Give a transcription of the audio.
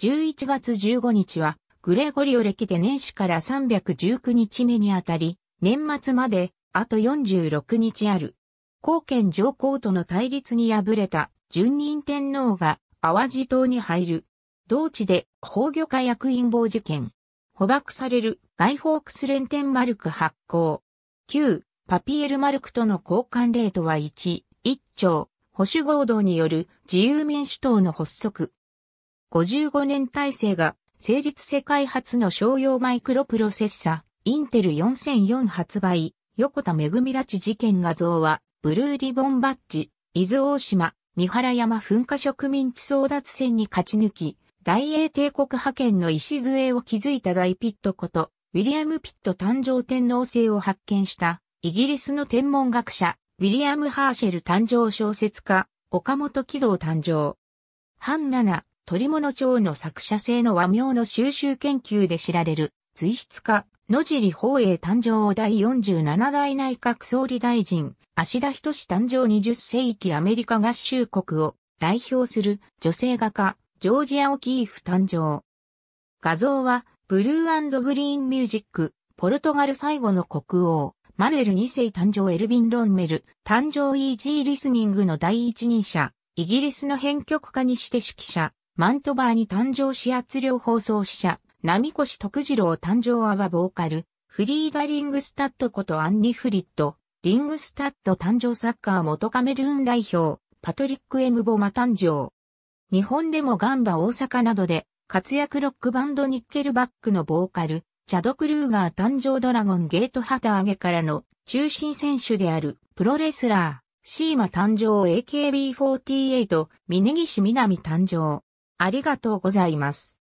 11月15日は、グレゴリオ歴で年始から319日目にあたり、年末まで、あと46日ある。後見上皇との対立に敗れた、順任天皇が、淡路島に入る。同地で、宝魚化役員傍事件。捕獲される、外報クスレンテンマルク発行。旧、パピエルマルクとの交換レートは1、1兆、保守合同による自由民主党の発足。55年体制が成立世界初の商用マイクロプロセッサインテル4004発売、横田めぐみ拉致事件画像は、ブルーリボンバッジ、伊豆大島、三原山噴火植民地争奪戦に勝ち抜き、大英帝国派遣の礎を築いた大ピットこと、ウィリアム・ピット誕生天皇制を発見した、イギリスの天文学者、ウィリアム・ハーシェル誕生小説家、岡本喜道誕生。ハンナナ、鳥物帳の作者性の和名の収集研究で知られる、随筆家、野尻宝永誕生を第47代内閣総理大臣、足田仁誕生20世紀アメリカ合衆国を代表する女性画家、ジョージア・オキーフ誕生。画像は、ブルーグリーンミュージック、ポルトガル最後の国王、マネル2世誕生エルビン・ロンメル、誕生イージーリスニングの第一人者、イギリスの編曲家にして指揮者、マントバーに誕生し圧量放送死者、波越徳次郎誕生アバボーカル、フリーダリングスタッドことアンニ・フリット、リングスタッド誕生サッカー元カメルーン代表、パトリック・エムボマ誕生。日本でもガンバ大阪などで、活躍ロックバンドニッケルバックのボーカル、チャド・クルーガー誕生ドラゴンゲート旗揚げからの中心選手であるプロレスラー、シーマ誕生 AKB48、峯岸みなみ誕生。ありがとうございます。